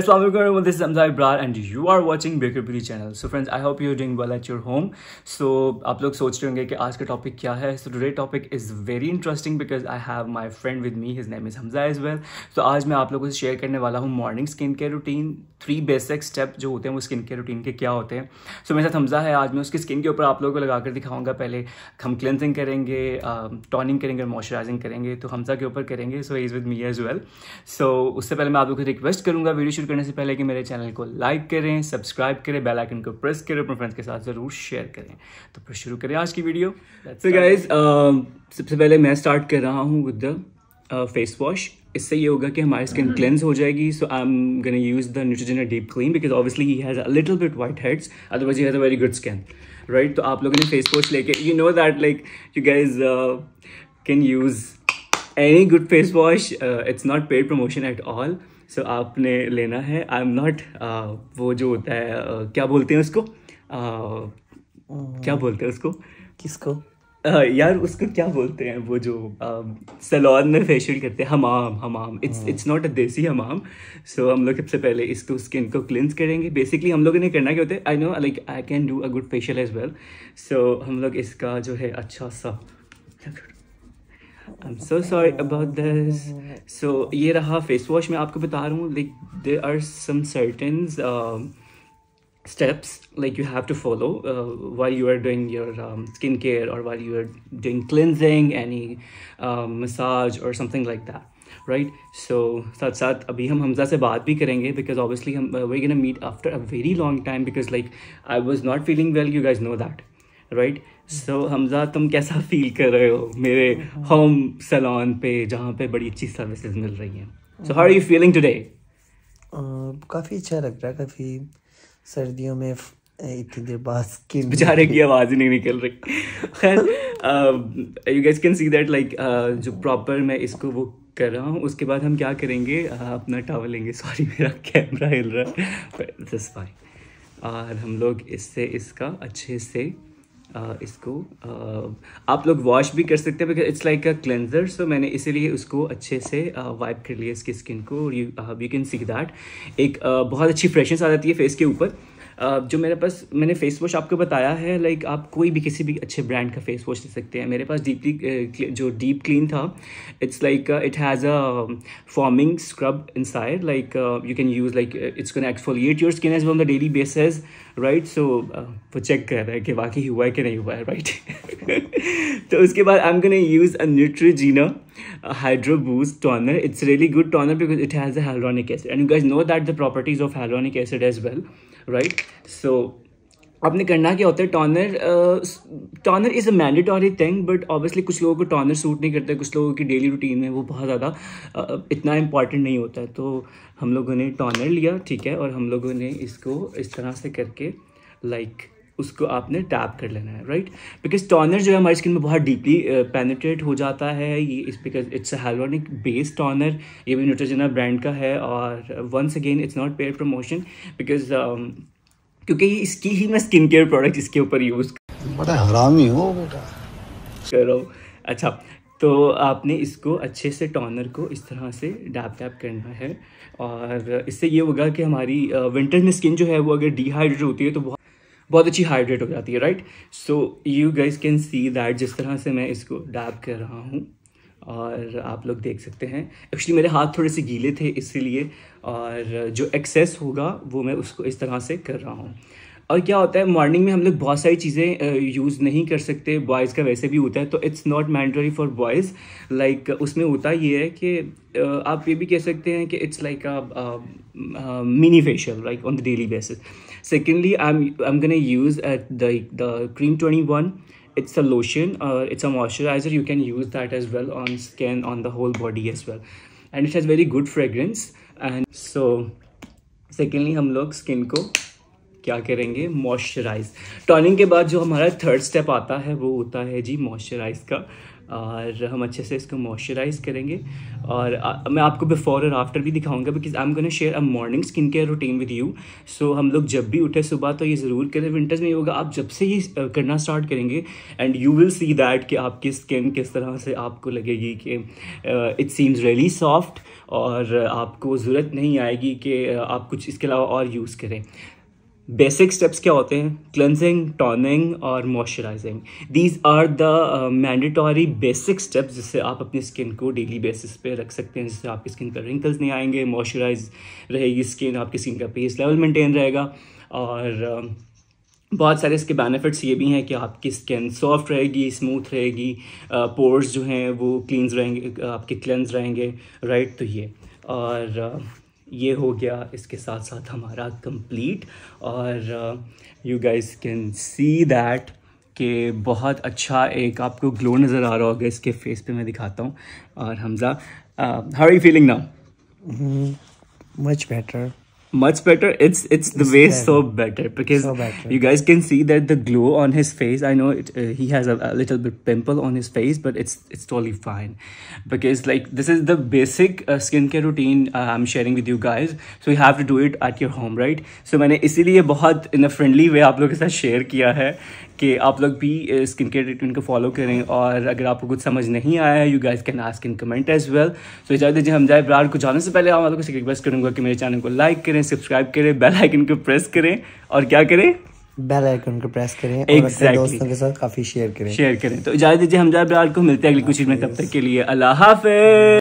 Assalamualaikum this is Amza Ibrar and you are watching Baker Puri channel. So friends, I hope you're doing well at आप लोग सोच रहे होंगे कि आज का टॉपिक क्या है so today topic is very interesting because I have my friend with me his name is Hamza is well तो आज मैं आप लोगों से शेयर करने वाला हूँ morning skin care routine three basic step जो होते हैं वो स्किन केयर रूटीन के क्या होते हैं सो so, मेरे साथ हमजा है आज मैं उसकी स्किन के ऊपर आप लोगों को लगाकर दिखाऊंगा पहले हम क्लेंसिंग करेंगे टॉनिंग करेंगे और मॉइस्चराइजिंग करेंगे तो हमजा के ऊपर करेंगे so is with me as well so उससे पहले मैं आप लोग को रिक्वेस्ट करूँगा वीडियो शुरू करने से पहले कि मेरे चैनल को लाइक करें सब्सक्राइब करें बेल आइकन को प्रेस करें अपने फ्रेंड्स के साथ ज़रूर शेयर करें तो फिर शुरू करें आज की वीडियो तो गाइज सबसे पहले मैं स्टार्ट कर रहा हूँ विद द फेस वॉश इससे ये होगा कि हमारी स्किन क्लेंस mm-hmm. हो जाएगी so I am gonna use the Neutrogena deep clean because obviously he has a little bit white heads otherwise he has a very good skin right तो आप लोगों ने फेस वॉश लेके you know that like you guys can use any good face wash it's not paid promotion at all so so, आपने लेना है I am not वो जो होता है uh, क्या बोलते हैं उसको uh, uh, क्या बोलते हैं उसको किसको uh, यार उसको क्या बोलते हैं वो जो um, सैलॉन में फेशियल करते हैं हमाम हमाम इट्स इट्स नॉट अ देसी हमाम सो हम लोग सबसे पहले इसको स्किन को क्लिंस करेंगे बेसिकली हम लोग ने करना क्या होता है I know like I can do a good facial as well so हम लोग इसका जो है अच्छा सा I am so sorry about this so ये रहा फेस वॉश मैं आपको बता रहा हूँ like there are some certain steps like you have to follow why you are doing your skin care और why you are doing cleansing any massage और something like that right सो साथ साथ अभी हम हमजा से बात भी करेंगे बिकॉज ऑब्वियसली हम we again meet after a very long time because like I was not feeling well you guys know that right so Hamza तुम कैसा फील कर रहे हो मेरे होम सैलॉन पे जहाँ पे बड़ी अच्छी सर्विसेज मिल रही हैं so how are you feeling today काफ़ी अच्छा लग रहा है काफ़ी सर्दियों में इतनी देर बाद बेचारे की आवाज़ ही नहीं निकल रही खैर you guys can see that like जो प्रॉपर मैं इसको वो कर रहा हूँ उसके बाद हम क्या करेंगे uh, अपना टावर लेंगे सॉरी मेरा कैमरा हिल रहा है दिस फाइन और हम लोग इससे इसका अच्छे से इसको आप लोग वॉश भी कर सकते हैं it's like a cleanser so मैंने इसीलिए उसको अच्छे से वाइप कर लिया इसकी स्किन को यू कैन सी दैट एक बहुत अच्छी फ्रेशनेस आ जाती है फेस के ऊपर जो मेरे पास मैंने फेस वॉश आपको बताया है लाइक आप कोई भी किसी भी अच्छे ब्रांड का फेस वॉश ले सकते हैं मेरे पास डीपली जो डीप क्लीन था it's like it has a foaming scrub inside like you can use like it's can exfoliate your skin as on the daily basis right so वो check कर रहा है कि वाकई हुआ है कि नहीं हुआ है राइट right? तो उसके बाद I am can use a Neutrogena uh, Hydro Boost toner. It's a really good toner because it has a hyaluronic acid. And you guys know that the properties of hyaluronic acid as well, right? So आपने करना क्या होता है toner toner is a mandatory thing but obviously कुछ लोगों को टॉनर suit नहीं करता कुछ लोगों की डेली रूटीन में वो बहुत ज़्यादा uh, इतना इम्पॉर्टेंट नहीं होता है तो हम लोगों ने टॉनर लिया ठीक है और हम लोगों ने इसको इस तरह से करके लाइक like, उसको आपने टैप कर लेना है राइट बिकॉज टॉनर जो है हमारी स्किन में बहुत डीपली पेनिट्रेट uh, हो जाता है ये इस because it's a hyaluronic based toner ये भी न्यूट्रोजेना ब्रांड का है और once again it's not paid promotion because क्योंकि इसकी ही मैं स्किन केयर प्रोडक्ट इसके ऊपर यूज़ बड़ा हरामी हो बेटा करो अच्छा तो आपने इसको अच्छे से टॉनर को इस तरह से डैप डैप करना है और इससे ये होगा कि हमारी विंटर uh, में स्किन जो है वो अगर डिहाइड्रेट होती है तो बहुत बहुत अच्छी हाइड्रेट हो जाती है right so you guys can see that जिस तरह से मैं इसको डैब कर रहा हूँ और आप लोग देख सकते हैं एक्चुअली मेरे हाथ थोड़े से गीले थे इसीलिए और जो एक्सेस होगा वो मैं उसको इस तरह से कर रहा हूँ और क्या होता है मॉर्निंग में हम लोग बहुत सारी चीज़ें यूज़ नहीं कर सकते बॉयज़ का वैसे भी होता है तो it's not mandatory for boys like उसमें होता ये है कि uh, आप ये भी कह सकते हैं कि it's like a mini facial like on the daily basis secondly I am I am gonna use the the cream twenty one it's a lotion और it's a moisturiser you can use that as well on skin on the whole body as well and it has very good fragrance and so secondly हम लोग skin को क्या करेंगे moisturise toning के बाद जो हमारा थर्ड स्टेप आता है वो होता है जी मॉइस्चराइज का और हम अच्छे से इसको मॉइस्चराइज करेंगे और आ, मैं आपको बिफोर और आफ्टर भी दिखाऊंगा because I am gonna share a morning skin care routine with you so हम लोग जब भी उठे सुबह तो ये ज़रूर करें विंटर्स में होगा आप जब से ये करना स्टार्ट करेंगे and you will see that कि आपकी स्किन किस तरह से आपको लगेगी कि इट सीम्स रियली सॉफ्ट और आपको ज़रूरत नहीं आएगी कि आप कुछ इसके अलावा और यूज़ करें बेसिक स्टेप्स क्या होते हैं क्लेंजिंग टॉनिंग और moisturising these are the mandatory basic steps जिससे आप अपनी स्किन को डेली बेसिस पे रख सकते हैं जिससे आपकी स्किन पर रिंकल्स नहीं आएंगे मॉइस्चराइज रहेगी स्किन आपकी स्किन का पेस लेवल मेंटेन रहेगा और uh, बहुत सारे इसके बेनिफिट्स ये भी हैं कि आपकी स्किन सॉफ्ट रहेगी स्मूथ रहेगी पोर्स uh, जो हैं वो क्लीन रहेंगे uh, आपके क्लेंस रहेंगे राइट तो ये और uh, ये हो गया इसके साथ साथ हमारा कंप्लीट और you guys can see that कि बहुत अच्छा एक आपको ग्लो नज़र आ रहा होगा इसके फेस पे मैं दिखाता हूँ और Hamza how are you feeling now much better much better it's it's the it's way better. so better because so better. you guys can see that the glow on his face i know it, uh, he has a, a, little bit pimple on his face but it's it's totally fine because like this is the basic uh, skincare routine uh, i'm sharing with you guys so you have to do it at your home right so मैंने इसीलिए बहुत in a friendly way आप लोगों के साथ share किया है कि आप लोग भी स्किन केयर ट्रीटमेंट को फॉलो करें और अगर आपको कुछ समझ नहीं आया है you guys can ask in comment as well so इजाज़त दीजिए हम जाए ब्राड को जाने से पहले आप लोगों से रिक्वेस्ट करूंगा कि मेरे चैनल को लाइक करें करें सब्सक्राइब करें बेल आइकन को प्रेस करें और क्या करें बेल आइकन को प्रेस करें exactly. और दोस्तों के साथ काफी शेयर करें शेयर करें तो इजाजत दीजिए हम जाए बिलाल को मिलते हैं अगली कुछ में तब तक के लिए अल्लाह हाफिज